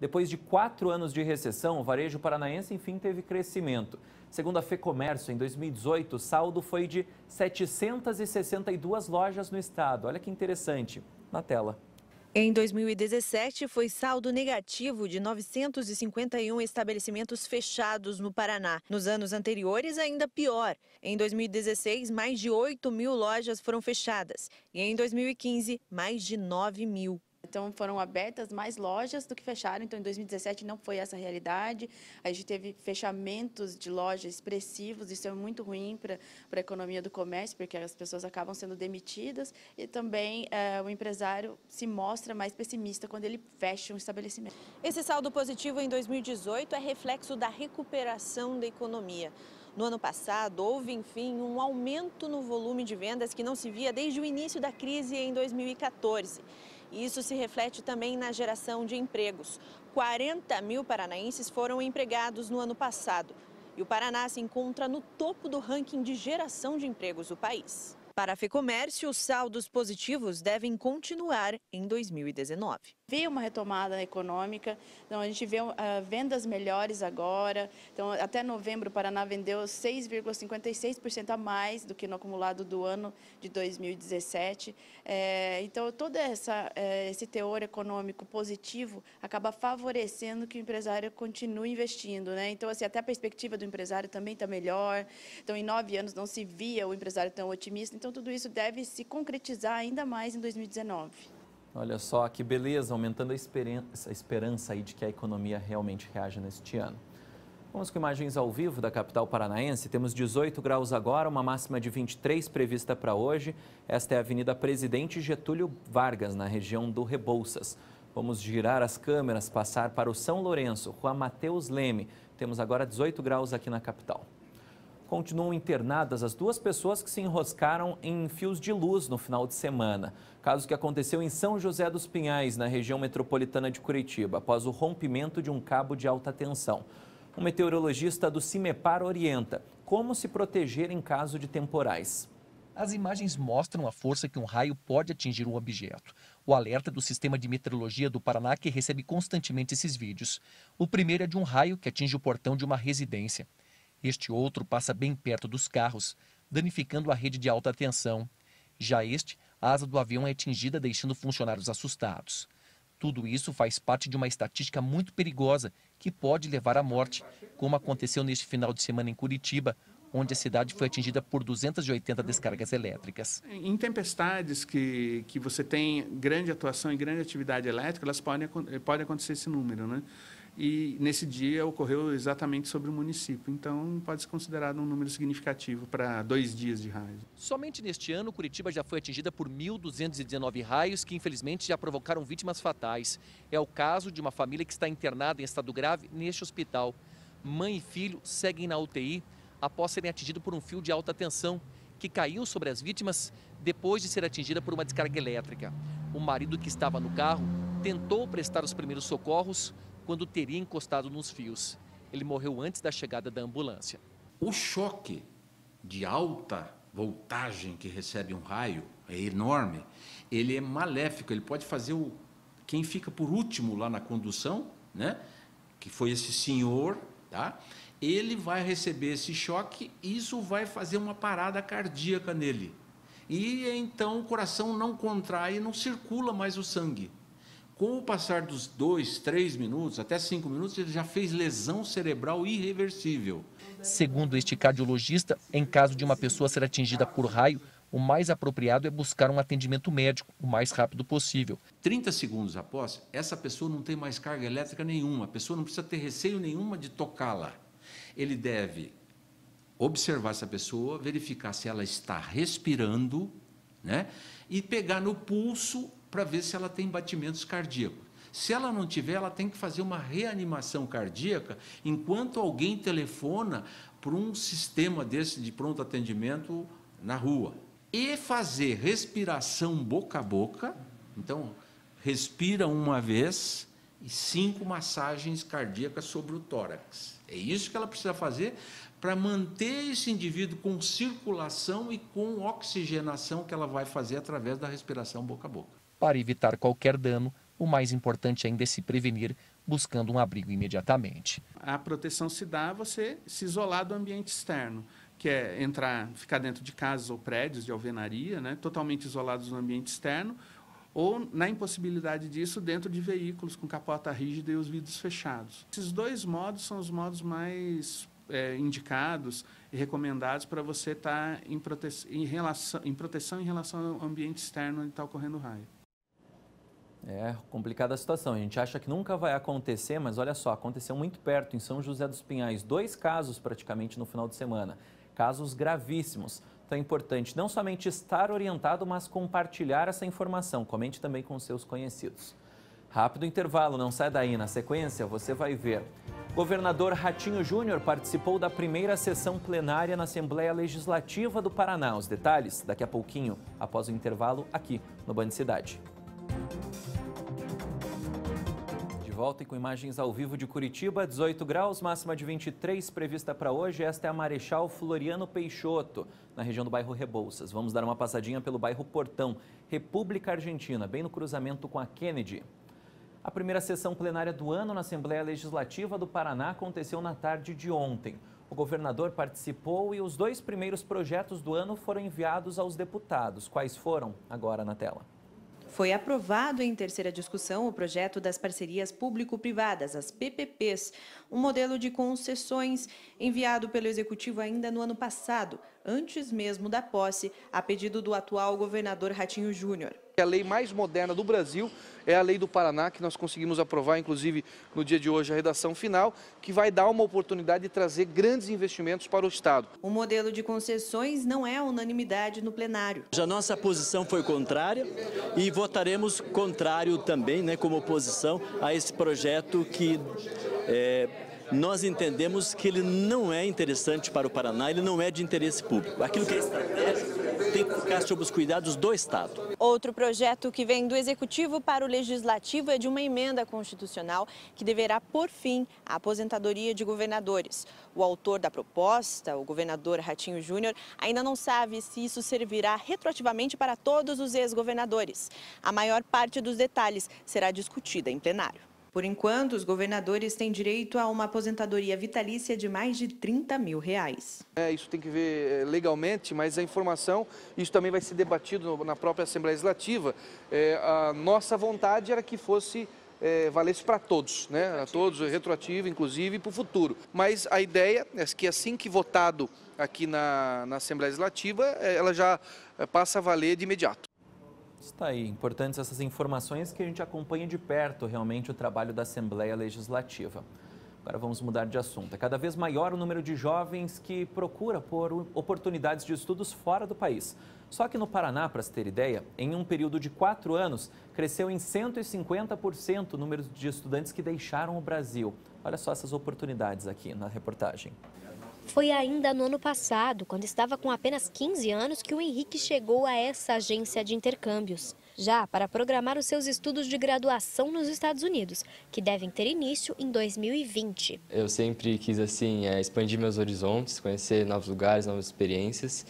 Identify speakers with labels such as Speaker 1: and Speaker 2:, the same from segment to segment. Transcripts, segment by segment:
Speaker 1: Depois de quatro anos de recessão, o varejo paranaense, enfim, teve crescimento. Segundo a FEComércio, em 2018, o saldo foi de 762 lojas no estado. Olha que interessante. Na tela.
Speaker 2: Em 2017, foi saldo negativo de 951 estabelecimentos fechados no Paraná. Nos anos anteriores, ainda pior. Em 2016, mais de 8 mil lojas foram fechadas. E em 2015, mais de 9 mil. Então foram abertas mais lojas do que fecharam, então em 2017 não foi essa a realidade. A gente teve fechamentos de lojas expressivos, isso é muito ruim para a economia do comércio, porque as pessoas acabam sendo demitidas e também eh, o empresário se mostra mais pessimista quando ele fecha um estabelecimento. Esse saldo positivo em 2018 é reflexo da recuperação da economia. No ano passado, houve, enfim, um aumento no volume de vendas que não se via desde o início da crise em 2014. E isso se reflete também na geração de empregos. 40 mil paranaenses foram empregados no ano passado. E o Paraná se encontra no topo do ranking de geração de empregos do país. Para a Fecomércio, os saldos positivos devem continuar em 2019 vê uma retomada econômica, então a gente vê uh, vendas melhores agora. Então, até novembro, o Paraná vendeu 6,56% a mais do que no acumulado do ano de 2017. É, então, todo essa, é, esse teor econômico positivo acaba favorecendo que o empresário continue investindo. Né? Então, assim, até a perspectiva do empresário também está melhor. Então, em nove anos não se via o empresário tão otimista. Então, tudo isso deve se concretizar ainda mais em 2019.
Speaker 1: Olha só que beleza, aumentando a esperança, a esperança aí de que a economia realmente reaja neste ano. Vamos com imagens ao vivo da capital paranaense. Temos 18 graus agora, uma máxima de 23 prevista para hoje. Esta é a Avenida Presidente Getúlio Vargas, na região do Rebouças. Vamos girar as câmeras, passar para o São Lourenço, Rua Mateus Leme. Temos agora 18 graus aqui na capital continuam internadas as duas pessoas que se enroscaram em fios de luz no final de semana. Caso que aconteceu em São José dos Pinhais, na região metropolitana de Curitiba, após o rompimento de um cabo de alta tensão. Um meteorologista do CIMEPAR orienta como se proteger em caso de temporais.
Speaker 3: As imagens mostram a força que um raio pode atingir um objeto. O alerta do Sistema de Meteorologia do Paraná que recebe constantemente esses vídeos. O primeiro é de um raio que atinge o portão de uma residência. Este outro passa bem perto dos carros, danificando a rede de alta tensão. Já este, a asa do avião é atingida, deixando funcionários assustados. Tudo isso faz parte de uma estatística muito perigosa que pode levar à morte, como aconteceu neste final de semana em Curitiba, onde a cidade foi atingida por 280 descargas elétricas.
Speaker 4: Em tempestades que, que você tem grande atuação e grande atividade elétrica, elas podem, pode acontecer esse número, né? e nesse dia ocorreu exatamente sobre o município. Então, pode ser considerado um número significativo para dois dias de raios.
Speaker 3: Somente neste ano, Curitiba já foi atingida por 1.219 raios, que infelizmente já provocaram vítimas fatais. É o caso de uma família que está internada em estado grave neste hospital. Mãe e filho seguem na UTI após serem atingidos por um fio de alta tensão que caiu sobre as vítimas depois de ser atingida por uma descarga elétrica. O marido que estava no carro tentou prestar os primeiros socorros, quando teria encostado nos fios. Ele morreu antes da chegada da ambulância. O
Speaker 4: choque de alta voltagem que recebe um raio é enorme. Ele é maléfico, ele pode fazer o quem fica por último lá na condução, né? Que foi esse senhor, tá? Ele vai receber esse choque, isso vai fazer uma parada cardíaca nele. E então o coração não contrai, não circula mais o sangue. Com o passar dos dois, três
Speaker 3: minutos, até cinco minutos, ele já fez lesão cerebral irreversível. Segundo este cardiologista, em caso de uma pessoa ser atingida por raio, o mais apropriado é buscar um atendimento médico o mais rápido possível. 30 segundos
Speaker 4: após, essa pessoa não tem mais carga elétrica nenhuma, a pessoa não precisa ter receio nenhuma de tocá-la. Ele deve observar essa pessoa, verificar se ela está respirando, né? E pegar no pulso para ver se ela tem batimentos cardíacos. Se ela não tiver, ela tem que fazer uma reanimação cardíaca enquanto alguém telefona para um sistema desse de pronto atendimento na rua. E fazer respiração boca a boca, então respira uma vez e cinco massagens cardíacas sobre o tórax. É isso que ela precisa fazer para manter esse indivíduo com circulação e com oxigenação que ela vai fazer através da respiração boca a boca.
Speaker 3: Para evitar qualquer dano, o mais importante ainda é se prevenir, buscando um abrigo imediatamente.
Speaker 4: A proteção se dá a você se isolar do ambiente externo, que é entrar, ficar dentro de casas ou prédios de alvenaria, né, totalmente isolados do ambiente externo, ou, na impossibilidade disso, dentro de veículos com capota rígida e os vidros fechados. Esses dois modos são os modos mais é, indicados e recomendados para você estar tá em, prote em, relação, em proteção em relação ao ambiente externo onde está ocorrendo o raio.
Speaker 1: É complicada a situação. A gente acha que nunca vai acontecer, mas olha só, aconteceu muito perto em São José dos Pinhais, dois casos praticamente no final de semana, casos gravíssimos. Então é importante não somente estar orientado, mas compartilhar essa informação. Comente também com seus conhecidos. Rápido intervalo, não sai daí. Na sequência, você vai ver. Governador Ratinho Júnior participou da primeira sessão plenária na Assembleia Legislativa do Paraná. Os detalhes daqui a pouquinho, após o intervalo, aqui no Band Cidade. volta e com imagens ao vivo de Curitiba, 18 graus, máxima de 23 prevista para hoje. Esta é a Marechal Floriano Peixoto, na região do bairro Rebouças. Vamos dar uma passadinha pelo bairro Portão, República Argentina, bem no cruzamento com a Kennedy. A primeira sessão plenária do ano na Assembleia Legislativa do Paraná aconteceu na tarde de ontem. O governador participou e os dois primeiros projetos do ano foram enviados aos deputados. Quais foram? Agora na
Speaker 2: tela. Foi aprovado em terceira discussão o projeto das parcerias público-privadas, as PPPs, um modelo de concessões enviado pelo Executivo ainda no ano passado antes mesmo da posse, a pedido do atual governador Ratinho Júnior.
Speaker 3: É a lei mais moderna do Brasil é a lei do Paraná, que nós conseguimos aprovar, inclusive no dia de hoje, a redação final, que vai dar uma oportunidade de trazer grandes investimentos para o Estado.
Speaker 2: O modelo de concessões não é unanimidade no plenário.
Speaker 1: Já nossa posição foi contrária e votaremos contrário também, né, como oposição, a esse projeto que é, nós entendemos que ele não é interessante para o Paraná, ele não é de interesse público. Aquilo que é estratégico tem que ficar sob os cuidados do Estado.
Speaker 2: Outro projeto que vem do Executivo para o Legislativo é de uma emenda constitucional que deverá por fim à aposentadoria de governadores. O autor da proposta, o governador Ratinho Júnior, ainda não sabe se isso servirá retroativamente para todos os ex-governadores. A maior parte dos detalhes será discutida em plenário. Por enquanto, os governadores têm direito a uma aposentadoria vitalícia de mais de 30 mil reais. É,
Speaker 3: isso tem que ver é, legalmente, mas a informação, isso também vai ser debatido na própria Assembleia Legislativa. É, a nossa vontade era que fosse é, valesse para todos, né? A todos, retroativo, inclusive, para o futuro. Mas a ideia é que assim que votado aqui na, na Assembleia Legislativa, é, ela já é, passa a valer de imediato.
Speaker 1: Tá aí, importantes essas informações que a gente acompanha de perto realmente o trabalho da Assembleia Legislativa. Agora vamos mudar de assunto. É cada vez maior o número de jovens que procura por oportunidades de estudos fora do país. Só que no Paraná, para se ter ideia, em um período de quatro anos, cresceu em 150% o número de estudantes que deixaram o Brasil. Olha só essas oportunidades aqui na reportagem.
Speaker 5: Foi ainda no ano passado, quando estava com apenas 15 anos, que o Henrique chegou a essa agência de intercâmbios. Já para programar os seus estudos de graduação nos Estados Unidos, que devem ter início em 2020. Eu sempre quis, assim, eh, expandir meus horizontes, conhecer novos lugares, novas experiências.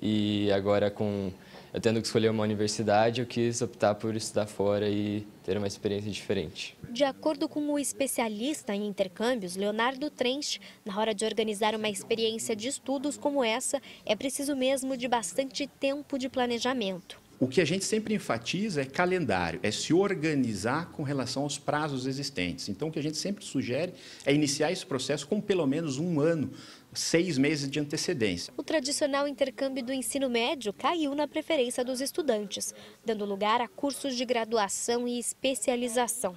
Speaker 5: E agora com eu tendo que escolher uma universidade, eu quis optar por estudar fora e ter uma experiência diferente. De acordo com o especialista em intercâmbios, Leonardo Trench, na hora de organizar uma experiência de estudos como essa, é preciso mesmo de bastante tempo de planejamento.
Speaker 6: O que a gente sempre enfatiza é calendário, é se organizar com relação aos prazos existentes. Então, o que a gente sempre sugere é iniciar esse processo com pelo menos um ano, seis meses de antecedência. O
Speaker 5: tradicional intercâmbio do ensino médio caiu na preferência dos estudantes, dando lugar a cursos de graduação e especialização.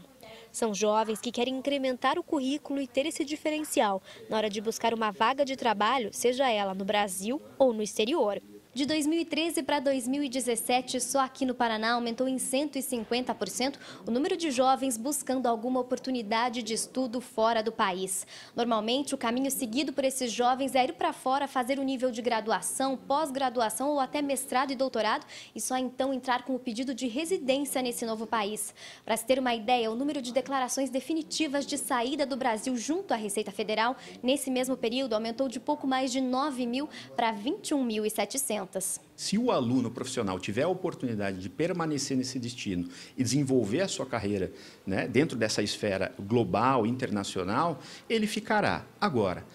Speaker 5: São jovens que querem incrementar o currículo e ter esse diferencial na hora de buscar uma vaga de trabalho, seja ela no Brasil ou no exterior. De 2013 para 2017, só aqui no Paraná aumentou em 150% o número de jovens buscando alguma oportunidade de estudo fora do país. Normalmente, o caminho seguido por esses jovens é ir para fora fazer o um nível de graduação, pós-graduação ou até mestrado e doutorado e só então entrar com o pedido de residência nesse novo país. Para se ter uma ideia, o número de declarações definitivas de saída do Brasil junto à Receita Federal nesse mesmo período aumentou de pouco mais de 9 mil para 21.700.
Speaker 6: Se o aluno profissional tiver a oportunidade de permanecer nesse destino e desenvolver a sua carreira né, dentro dessa esfera global, internacional, ele ficará. Agora,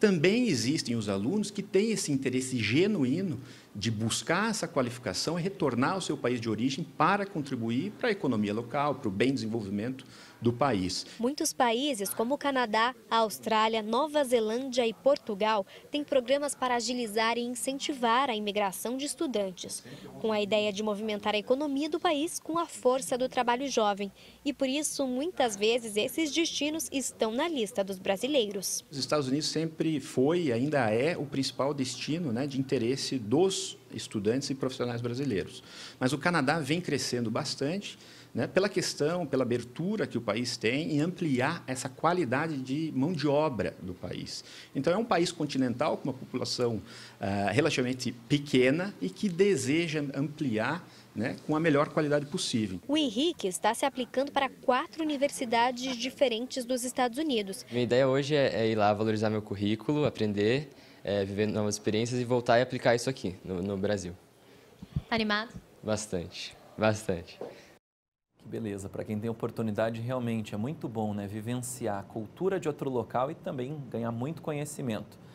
Speaker 6: também existem os alunos que têm esse interesse genuíno de buscar essa qualificação e retornar ao seu país de origem para contribuir para a economia local, para o bem desenvolvimento do país.
Speaker 5: Muitos países, como o Canadá, a Austrália, Nova Zelândia e Portugal, têm programas para agilizar e incentivar a imigração de estudantes, com a ideia de movimentar a economia do país com a força do trabalho jovem. E por isso, muitas vezes, esses destinos estão na lista dos brasileiros.
Speaker 6: Os Estados Unidos sempre foi e ainda é o principal destino né, de interesse dos estudantes e profissionais brasileiros. Mas o Canadá vem crescendo bastante né, pela questão, pela abertura que o país tem em ampliar essa qualidade de mão de obra do país. Então, é um país continental com uma população ah, relativamente pequena e que deseja ampliar né, com a melhor qualidade possível.
Speaker 5: O Henrique está se aplicando para quatro universidades diferentes dos Estados Unidos. Minha ideia hoje é, é ir lá valorizar meu currículo, aprender é, viver novas experiências e voltar e aplicar isso aqui no, no Brasil. Tá animado? Bastante, bastante.
Speaker 1: Que beleza, para quem tem oportunidade, realmente é muito bom né, vivenciar a cultura de outro local e também ganhar muito conhecimento.